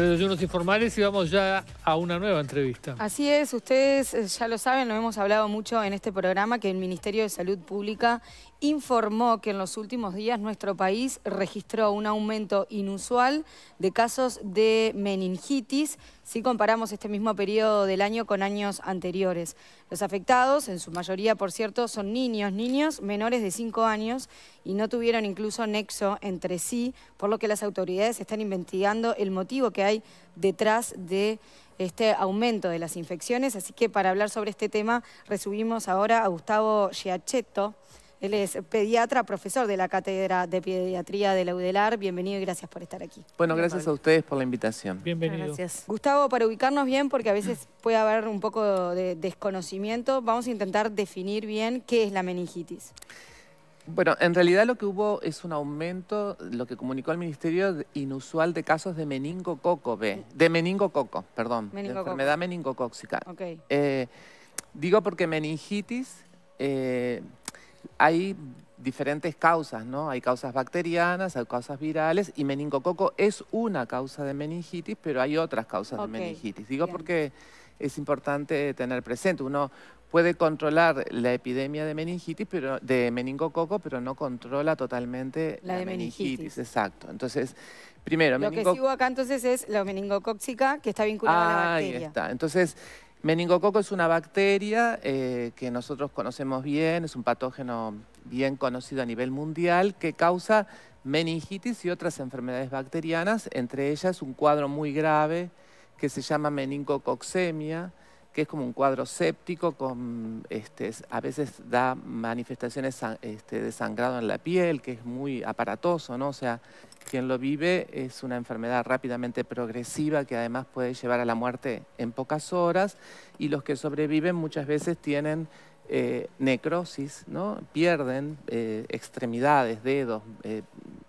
los desayunos informales y vamos ya a una nueva entrevista. Así es, ustedes eh, ya lo saben, lo hemos hablado mucho en este programa, que el Ministerio de Salud Pública informó que en los últimos días nuestro país registró un aumento inusual de casos de meningitis si comparamos este mismo periodo del año con años anteriores. Los afectados, en su mayoría, por cierto, son niños, niños menores de 5 años y no tuvieron incluso nexo entre sí, por lo que las autoridades están investigando el motivo que hay detrás de este aumento de las infecciones. Así que para hablar sobre este tema recibimos ahora a Gustavo Giachetto, él es pediatra, profesor de la Cátedra de Pediatría de la UDELAR. Bienvenido y gracias por estar aquí. Bueno, gracias a ustedes por la invitación. Bienvenido. Gracias. Gustavo, para ubicarnos bien, porque a veces puede haber un poco de desconocimiento, vamos a intentar definir bien qué es la meningitis. Bueno, en realidad lo que hubo es un aumento, lo que comunicó el Ministerio, inusual de casos de meningococo B, de meningococo, perdón, de enfermedad meningocóxica. Eh, digo porque meningitis eh, hay diferentes causas, ¿no? Hay causas bacterianas, hay causas virales y meningococo es una causa de meningitis, pero hay otras causas de meningitis. Digo porque es importante tener presente. Uno puede controlar la epidemia de meningitis, pero de meningococo, pero no controla totalmente la, meningitis. Exacto. Entonces, primero, lo que sigo acá entonces es la meningocóxica que está vinculada a la bacteria. Ahí está. Entonces, Meningococo es una bacteria eh, que nosotros conocemos bien, es un patógeno bien conocido a nivel mundial que causa meningitis y otras enfermedades bacterianas, entre ellas un cuadro muy grave que se llama meningococcemia, es como un cuadro séptico, este, a veces da manifestaciones este, de sangrado en la piel, que es muy aparatoso, O sea, quien lo vive es una enfermedad rápidamente progresiva que además puede llevar a la muerte en pocas horas y los que sobreviven muchas veces tienen eh, necrosis, ¿no? pierden eh, extremidades, dedos eh,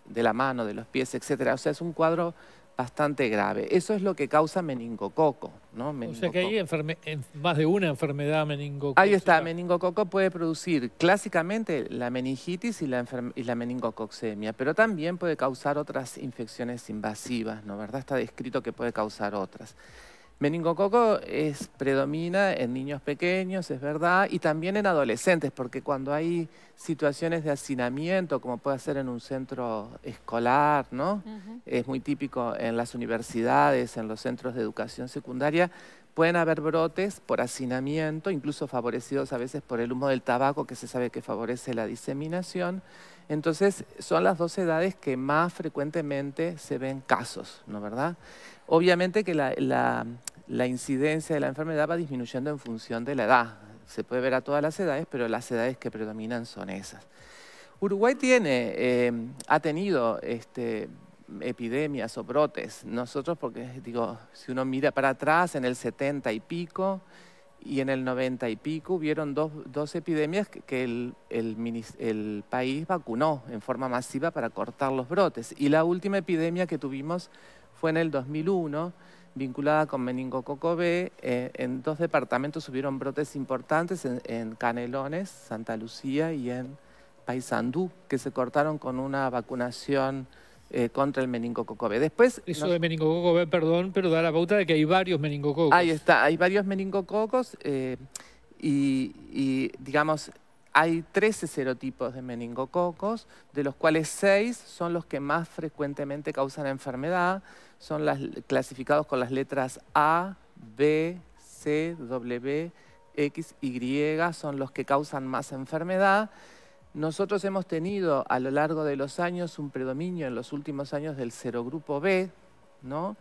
de la mano, de los pies, etc. O sea, es un cuadro bastante grave. Eso es lo que causa meningococo. O sea que hay en más de una enfermedad meningococo. Ahí está, meningococo puede producir clásicamente la meningitis y la, y la meningococcemia, pero también puede causar otras infecciones invasivas, ¿no? ¿Verdad? Está descrito que puede causar otras. Meningococo es, predomina en niños pequeños, es verdad, y también en adolescentes, porque cuando hay situaciones de hacinamiento, como puede ser en un centro escolar, ¿no? Es muy típico en las universidades, en los centros de educación secundaria, pueden haber brotes por hacinamiento, incluso favorecidos a veces por el humo del tabaco, que se sabe que favorece la diseminación. Entonces, son las dos edades que más frecuentemente se ven casos, ¿no verdad? Obviamente que la la incidencia de la enfermedad va disminuyendo en función de la edad. Se puede ver a todas las edades, pero las edades que predominan son esas. Uruguay tiene, eh, ha tenido este, epidemias o brotes. Nosotros, porque digo, si uno mira para atrás, en el 70 y pico y en el 90 y pico hubieron dos, epidemias que, el, país vacunó en forma masiva para cortar los brotes. Y la última epidemia que tuvimos fue en el 2001 vinculada con meningococo B. Eh, en dos departamentos hubieron brotes importantes, en, Canelones, Santa Lucía y en Paysandú, que se cortaron con una vacunación eh, contra el meningococo B. Después, Eso de meningococo B, perdón, pero da la pauta de que hay varios meningococos. Ahí está, hay varios meningococos eh, y, y, digamos, hay 13 serotipos de meningococos, de los cuales 6 son los que más frecuentemente causan enfermedad, son las, clasificados con las letras A, B, C, W, X, Y, son los que causan más enfermedad. Nosotros hemos tenido a lo largo de los años un predominio en los últimos años del serogrupo B, ¿no?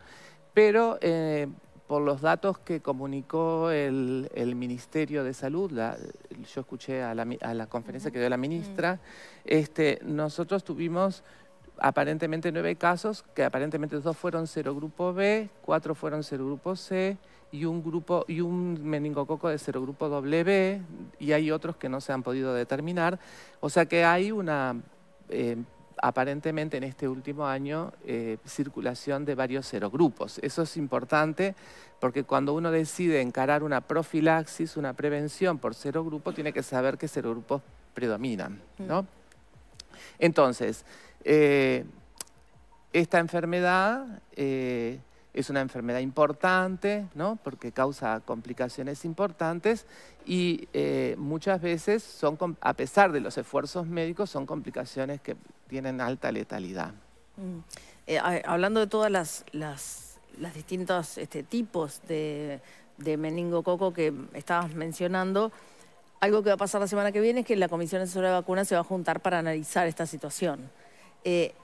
pero eh, por los datos que comunicó el, el Ministerio de Salud, la, yo escuché a la, conferencia que dio la ministra, mm. este, nosotros tuvimos aparentemente nueve casos, que aparentemente dos fueron cero grupo B, cuatro fueron cero grupo C y un grupo y un meningococo de cero grupo W y hay otros que no se han podido determinar. O sea que hay una eh, aparentemente en este último año eh, circulación de varios serogrupos. Eso es importante porque cuando uno decide encarar una profilaxis, una prevención por serogrupo, tiene que saber qué serogrupos predominan. Mm. Entonces, eh, esta enfermedad eh, es una enfermedad importante, ¿no? porque causa complicaciones importantes y muchas veces, son, a pesar de los esfuerzos médicos, son complicaciones que tienen alta letalidad. Mm. Eh, hablando de todas las, las, distintos este, tipos de, de meningococo que estabas mencionando, algo que va a pasar la semana que viene es que la Comisión Asesora de Vacunas se va a juntar para analizar esta situación. Eh,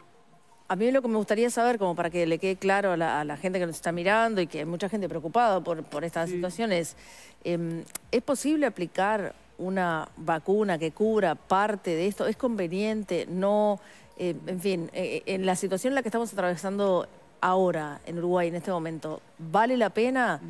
a mí lo que me gustaría saber, como para que le quede claro a la, gente que nos está mirando y que hay mucha gente preocupada por, por esta situación, es, em, ¿es posible aplicar una vacuna que cura parte de esto? ¿Es conveniente? ¿No? Eh, en fin, eh, eh, en la situación en la que estamos atravesando ahora en Uruguay, en este momento, ¿vale la pena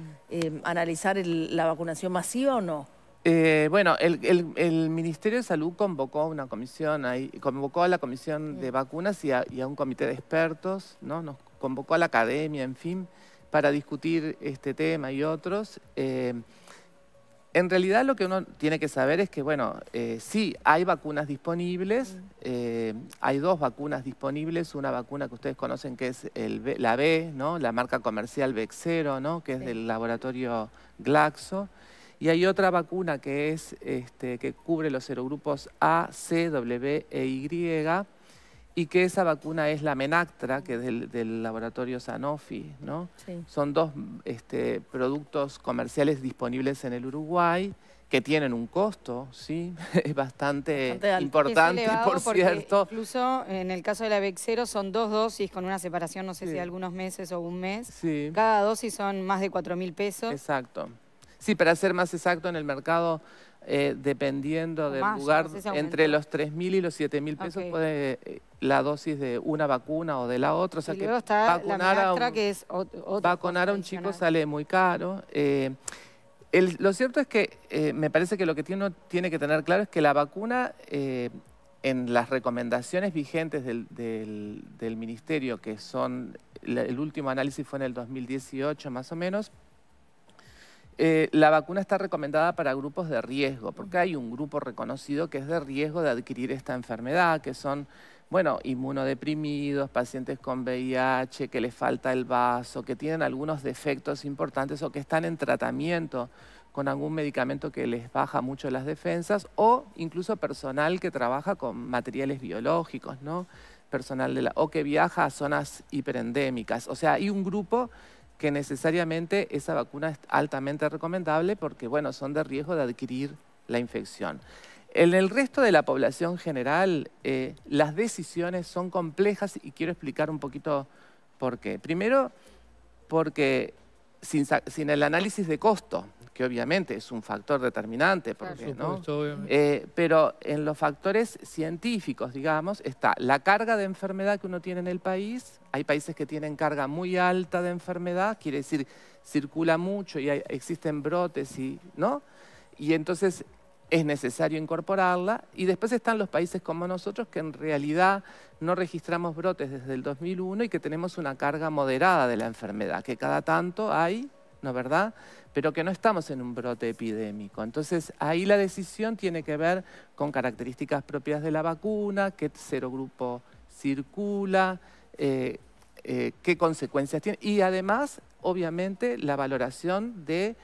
analizar la vacunación masiva o no? bueno, el, Ministerio de Salud convocó una comisión, ahí, convocó a la comisión mm. de vacunas y a, un comité de expertos, ¿no? Nos convocó a la academia, en fin, para discutir este tema y otros. En realidad lo que uno tiene que saber es que, bueno, eh, sí, hay vacunas disponibles, mm. eh, hay dos vacunas disponibles, una vacuna que ustedes conocen que es el la B, ¿no? la marca comercial Vexero, ¿no? que es del laboratorio Glaxo, y hay otra vacuna que, es, este, que cubre los serogrupos A, C, W e Y, y que esa vacuna es la Menactra, que es del, del laboratorio Sanofi, ¿no? Son dos este, productos comerciales disponibles en el Uruguay que tienen un costo, sí, es bastante, importante, por cierto. Incluso en el caso de la Bexero son dos dosis con una separación, no sé si de algunos meses o un mes. Cada dosis son más de 4 mil pesos. Exacto. Sí, para ser más exacto, en el mercado eh, dependiendo del lugar, entre los mil y los mil pesos puede eh, la dosis de una vacuna o de la otra. O sea que vacunar, a un, chico sale muy caro. Eh, lo cierto es que eh, me parece que lo que uno tiene que tener claro es que la vacuna, eh, en las recomendaciones vigentes del, ministerio, que son, el, último análisis fue en el 2018 más o menos, la vacuna está recomendada para grupos de riesgo, porque hay un grupo reconocido que es de riesgo de adquirir esta enfermedad, que son bueno, inmunodeprimidos, pacientes con VIH, que les falta el vaso, que tienen algunos defectos importantes o que están en tratamiento con algún medicamento que les baja mucho las defensas o incluso personal que trabaja con materiales biológicos, ¿no? Personal de la o que viaja a zonas hiperendémicas. O sea, hay un grupo que necesariamente esa vacuna es altamente recomendable porque bueno, son de riesgo de adquirir la infección. En el resto de la población general, eh, las decisiones son complejas y quiero explicar un poquito por qué. Primero, porque sin, el análisis de costo, que obviamente es un factor determinante, porque, eh, pero en los factores científicos, digamos, está la carga de enfermedad que uno tiene en el país, hay países que tienen carga muy alta de enfermedad, quiere decir, circula mucho y existen brotes y, ¿no? Y entonces es necesario incorporarla. Y después están los países como nosotros que en realidad no registramos brotes desde el 2001 y que tenemos una carga moderada de la enfermedad, que cada tanto hay, ¿no verdad? Pero que no estamos en un brote epidémico. Entonces ahí la decisión tiene que ver con características propias de la vacuna, qué grupo circula, eh, eh, qué consecuencias tiene y además, obviamente, la valoración de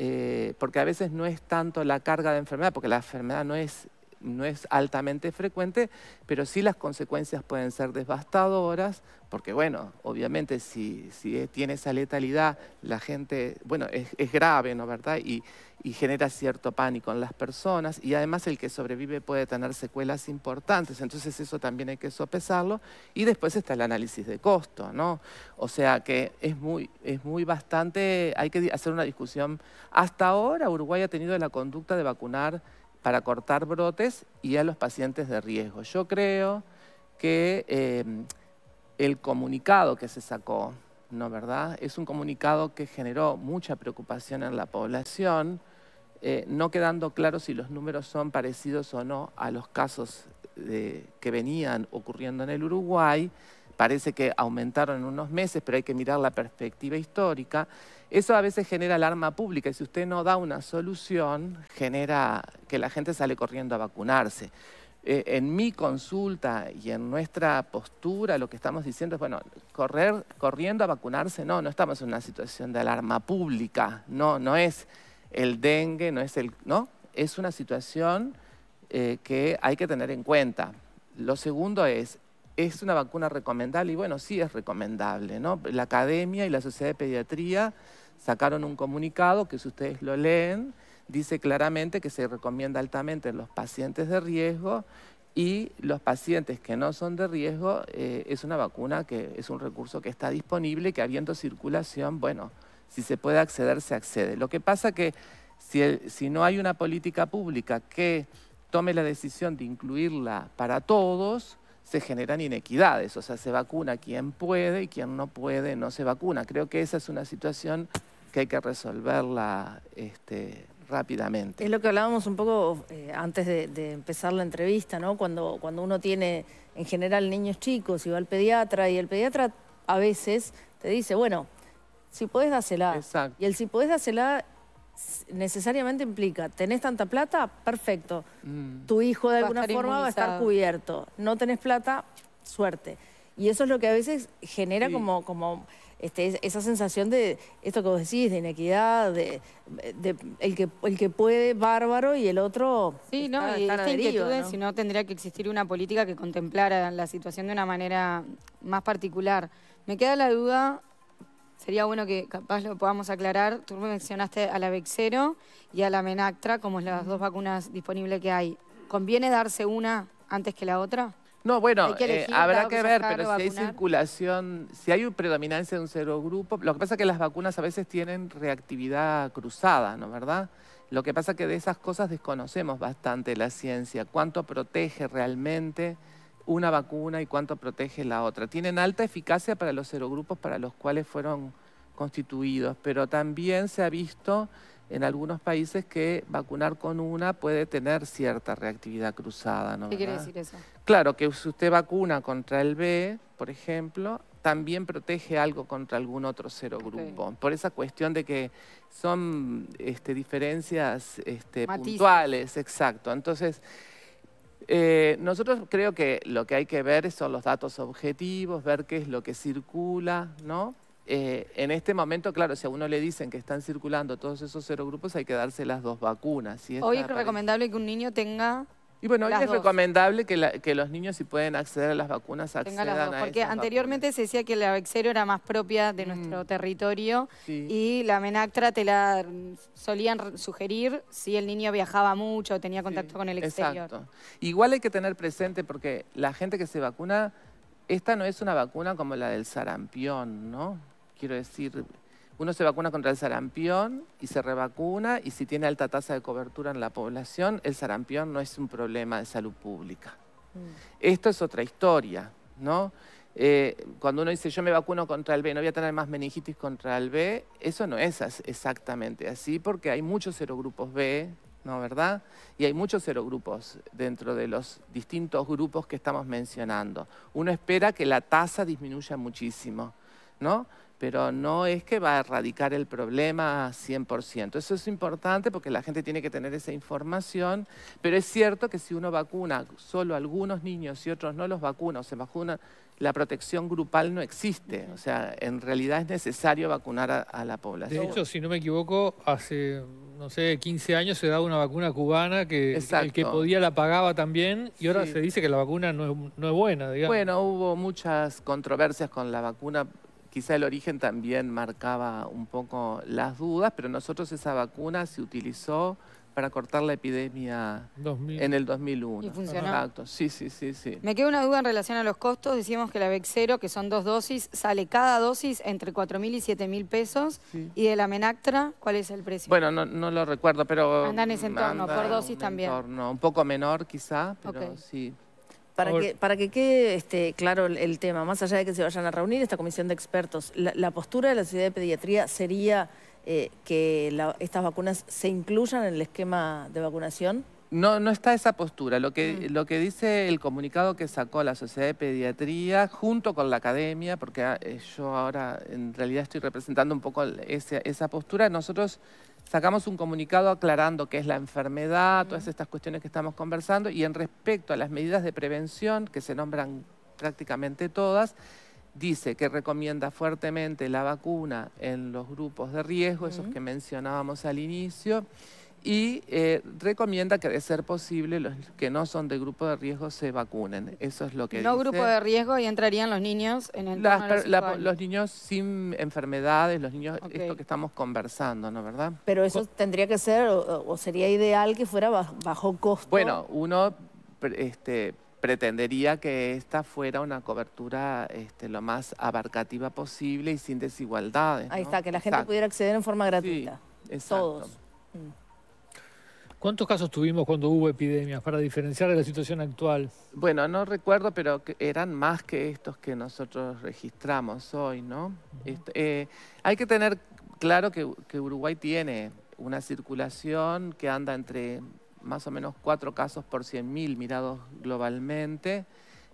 eh, porque a veces no es tanto la carga de enfermedad, porque la enfermedad no es no es altamente frecuente, pero sí las consecuencias pueden ser devastadoras, porque bueno, obviamente si, tiene esa letalidad, la gente, bueno, es, grave, ¿no verdad? Y, y, genera cierto pánico en las personas, y además el que sobrevive puede tener secuelas importantes, entonces eso también hay que sopesarlo, y después está el análisis de costo, ¿no? O sea que es muy, es muy bastante, hay que hacer una discusión. Hasta ahora Uruguay ha tenido la conducta de vacunar para cortar brotes y a los pacientes de riesgo. Yo creo que em, el comunicado que se sacó, ¿no verdad? Es un comunicado que generó mucha preocupación en la población, eh, no quedando claro si los números son parecidos o no a los casos eh, que venían ocurriendo en el Uruguay parece que aumentaron en unos meses, pero hay que mirar la perspectiva histórica, eso a veces genera alarma pública y si usted no da una solución, genera que la gente sale corriendo a vacunarse. Eh, en mi consulta y en nuestra postura lo que estamos diciendo es, bueno, correr, corriendo a vacunarse, no, no estamos en una situación de alarma pública, no, no es el dengue, no es el, no, es una situación eh, que hay que tener en cuenta. Lo segundo es, ¿Es una vacuna recomendable? Y bueno, sí es recomendable, ¿no? La academia y la sociedad de pediatría sacaron un comunicado que si ustedes lo leen, dice claramente que se recomienda altamente los pacientes de riesgo y los pacientes que no son de riesgo eh, es una vacuna que es un recurso que está disponible, que habiendo circulación, bueno, si se puede acceder, se accede. Lo que pasa que si, si no hay una política pública que tome la decisión de incluirla para todos, se generan inequidades, o sea, se vacuna quien puede y quien no puede no se vacuna. Creo que esa es una situación que hay que resolverla este, rápidamente. Es lo que hablábamos un poco eh, antes de, empezar la entrevista, ¿no? Cuando, cuando uno tiene en general niños chicos y va al pediatra y el pediatra a veces te dice, bueno, si podés dásela. Exacto. Y el si podés dásela necesariamente implica, tenés tanta plata, perfecto, mm. tu hijo de alguna forma va a estar cubierto, no tenés plata, suerte. Y eso es lo que a veces genera como, como este, esa sensación de esto que vos decís, de inequidad, de, el, que, el que puede bárbaro y el otro... Sí, no, y si no tendría que existir una política que contemplara la situación de una manera más particular. Me queda la duda Sería bueno que capaz lo podamos aclarar. Tú mencionaste a la Vexero y a la Menactra como las dos vacunas disponibles que hay. ¿Conviene darse una antes que la otra? No, bueno, eh, habrá que ver, pero si hay circulación, si hay predominancia de un cero grupo, lo que pasa es que las vacunas a veces tienen reactividad cruzada, ¿no verdad? Lo que pasa es que de esas cosas desconocemos bastante la ciencia, cuánto protege realmente una vacuna y cuánto protege la otra. Tienen alta eficacia para los serogrupos para los cuales fueron constituidos, pero también se ha visto en algunos países que vacunar con una puede tener cierta reactividad cruzada. ¿Qué quiere decir eso? Claro, que si usted vacuna contra el B, por ejemplo, también protege algo contra algún otro serogrupo. Por esa cuestión de que son este, diferencias este, puntuales, exacto. Entonces... Eh, nosotros creo que lo que hay que ver son los datos objetivos, ver qué es lo que circula, ¿no? Eh, en este momento, claro, si a uno le dicen que están circulando todos esos cero grupos, hay que darse las dos vacunas. Hoy es recomendable que un niño tenga y bueno, es recomendable que, los niños si pueden acceder a las vacunas accedan a la a Porque anteriormente se decía que la Vexero era más propia de mm. nuestro territorio y la Menactra te la solían sugerir si el niño viajaba mucho o tenía contacto con el exterior. Exacto. Igual hay que tener presente porque la gente que se vacuna, esta no es una vacuna como la del sarampión, ¿no? Quiero decir, uno se vacuna contra el sarampión y se revacuna y si tiene alta tasa de cobertura en la población, el sarampión no es un problema de salud pública. Mm. Esto es otra historia, ¿no? Eh, cuando uno dice yo me vacuno contra el B, no voy a tener más meningitis contra el B, eso no es exactamente así porque hay muchos serogrupos B, ¿no verdad? Y hay muchos serogrupos dentro de los distintos grupos que estamos mencionando. Uno espera que la tasa disminuya muchísimo, ¿no? pero no es que va a erradicar el problema 100%. Eso es importante porque la gente tiene que tener esa información, pero es cierto que si uno vacuna solo algunos niños y otros no los vacuna o se vacuna, la protección grupal no existe. O sea, en realidad es necesario vacunar a, la población. De hecho, si no me equivoco, hace, no sé, 15 años se daba una vacuna cubana que el que podía la pagaba también y ahora se dice que la vacuna no es, no es buena, digamos. Bueno, hubo muchas controversias con la vacuna quizá el origen también marcaba un poco las dudas, pero nosotros esa vacuna se utilizó para cortar la epidemia en el 2001. Y funcionó. Exacto. Sí, sí, sí, sí. Me queda una duda en relación a los costos. Decíamos que la Vexero, que son dos dosis, sale cada dosis entre 4.000 y 7.000 pesos. Y de la Menactra, ¿cuál es el precio? Bueno, no, lo recuerdo, pero... Anda en ese entorno, por dosis también. un poco menor quizá, pero sí. Para que, para que quede este, claro el, tema, más allá de que se vayan a reunir esta comisión de expertos, la, postura de la Sociedad de Pediatría sería eh, que estas vacunas se incluyan en el esquema de vacunación? No, no está esa postura. Lo que, ah. lo que dice el comunicado que sacó la Sociedad de Pediatría junto con la academia, porque ah, eh, yo ahora en realidad estoy representando un poco esa, esa postura, nosotros sacamos un comunicado aclarando qué es la enfermedad, todas estas cuestiones que estamos conversando, y en respecto a las medidas de prevención, que se nombran prácticamente todas, dice que recomienda fuertemente la vacuna en los grupos de riesgo, esos que mencionábamos al inicio, y eh, recomienda que de ser posible los que no son de grupo de riesgo se vacunen. Eso es lo que no grupo de riesgo y entrarían los niños en el Los niños sin enfermedades, los niños, esto que estamos conversando, ¿no verdad? Pero eso tendría que ser o, sería ideal que fuera bajo, costo. Bueno, uno este, pretendería que esta fuera una cobertura este, lo más abarcativa posible y sin desigualdades. Ahí está, que la gente pudiera acceder en forma gratuita. Sí, exacto. Todos. Mm. ¿Cuántos casos tuvimos cuando hubo epidemias para diferenciar de la situación actual? Bueno, no recuerdo, pero eran más que estos que nosotros registramos hoy, ¿no? Este, eh, hay que tener claro que, Uruguay tiene una circulación que anda entre más o menos cuatro casos por 100.000 mirados globalmente.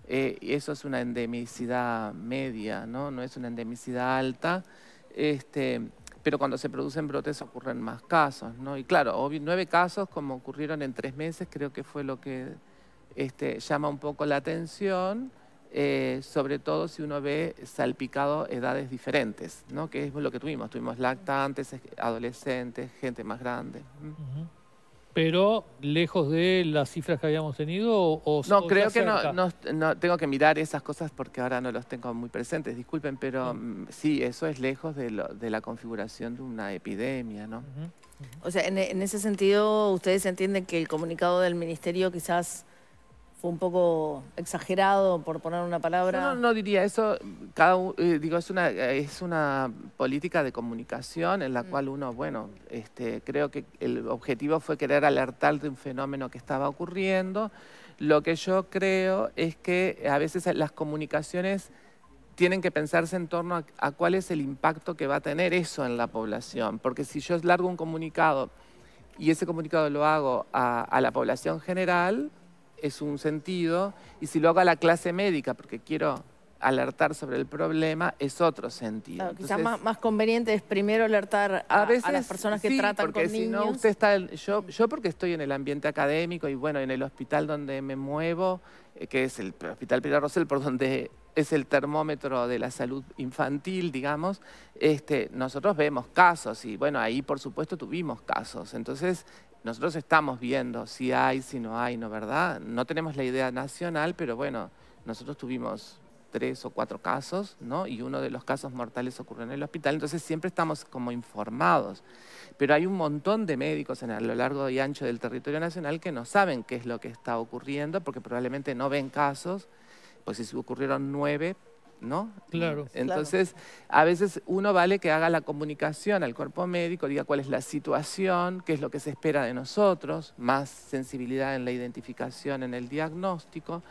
Eh, eso es una endemicidad media, ¿no? No es una endemicidad alta. Este, pero cuando se producen brotes ocurren más casos, ¿no? Y claro, nueve casos como ocurrieron en tres meses creo que fue lo que este, llama un poco la atención, eh, sobre todo si uno ve salpicado edades diferentes, ¿no? Que es lo que tuvimos, tuvimos lactantes, adolescentes, gente más grande pero lejos de las cifras que habíamos tenido o No, creo que no, tengo que mirar esas cosas porque ahora no los tengo muy presentes, disculpen, pero sí, mm, eso es lejos de, la configuración de una epidemia, ¿no? O sea, en, ese sentido, ¿ustedes entienden que el comunicado del Ministerio quizás un poco exagerado, por poner una palabra. no, no diría eso. Cada, eh, digo, es una, eh, es una política de comunicación en la mm. cual uno, bueno, este, creo que el objetivo fue querer alertar de un fenómeno que estaba ocurriendo. Lo que yo creo es que a veces las comunicaciones tienen que pensarse en torno a, cuál es el impacto que va a tener eso en la población. Porque si yo largo un comunicado y ese comunicado lo hago a la población general, es un sentido, y si lo hago a la clase médica, porque quiero alertar sobre el problema, es otro sentido. quizás más, conveniente es primero alertar a, las personas que tratan con niños. usted está, yo, yo porque estoy en el ambiente académico y bueno, en el hospital donde me muevo, eh, que es el Hospital Pilar Rosel, por donde es el termómetro de la salud infantil, digamos, este, nosotros vemos casos y bueno, ahí por supuesto tuvimos casos. Entonces, nosotros estamos viendo si hay, si no hay, ¿no verdad? No tenemos la idea nacional, pero bueno, nosotros tuvimos tres o cuatro casos, ¿no? Y uno de los casos mortales ocurrió en el hospital, entonces siempre estamos como informados. Pero hay un montón de médicos en, a lo largo y ancho del territorio nacional que no saben qué es lo que está ocurriendo, porque probablemente no ven casos, pues si ocurrieron nueve, ¿no? Claro. Entonces, a veces uno vale que haga la comunicación al cuerpo médico, diga cuál es la situación, qué es lo que se espera de nosotros, más sensibilidad en la identificación, en el diagnóstico,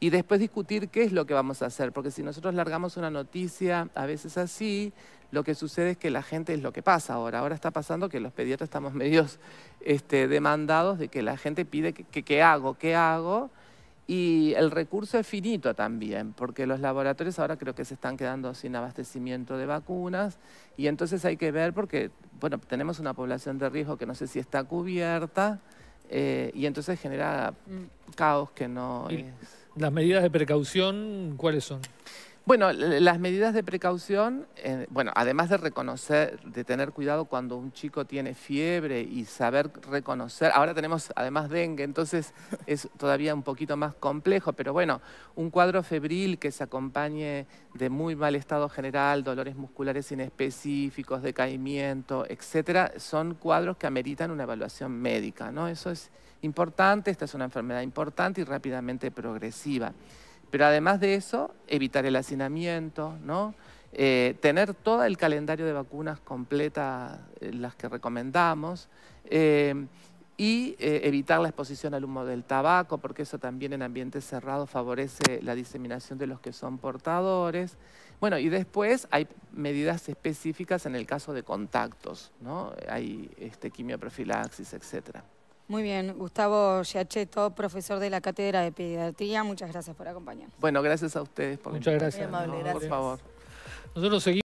y después discutir qué es lo que vamos a hacer, porque si nosotros largamos una noticia a veces así, lo que sucede es que la gente es lo que pasa ahora. Ahora está pasando que los pediatras estamos medios este, demandados de que la gente pide qué hago, qué hago y el recurso es finito también, porque los laboratorios ahora creo que se están quedando sin abastecimiento de vacunas y entonces hay que ver porque, bueno, tenemos una población de riesgo que no sé si está cubierta eh, y entonces genera mm. caos que no ¿Las medidas de precaución cuáles son? Bueno, las medidas de precaución, eh, bueno, además de reconocer, de tener cuidado cuando un chico tiene fiebre y saber reconocer, ahora tenemos además dengue, entonces es todavía un poquito más complejo, pero bueno, un cuadro febril que se acompañe de muy mal estado general, dolores musculares inespecíficos, decaimiento, etcétera, son cuadros que ameritan una evaluación médica, ¿no? Eso es importante, esta es una enfermedad importante y rápidamente progresiva. Pero además de eso, evitar el hacinamiento, ¿no? Eh, tener todo el calendario de vacunas completa, eh, las que recomendamos, eh, y evitar la exposición al humo del tabaco, porque eso también en ambientes cerrados favorece la diseminación de los que son portadores. Bueno, y después hay medidas específicas en el caso de contactos, ¿no? Hay este, quimioprofilaxis, etcétera. Muy bien, Gustavo Chiacheto, profesor de la Cátedra de Pediatría, muchas gracias por acompañarnos. Bueno, gracias a ustedes por Muchas gracias. gracias. Por favor. Nosotros seguimos.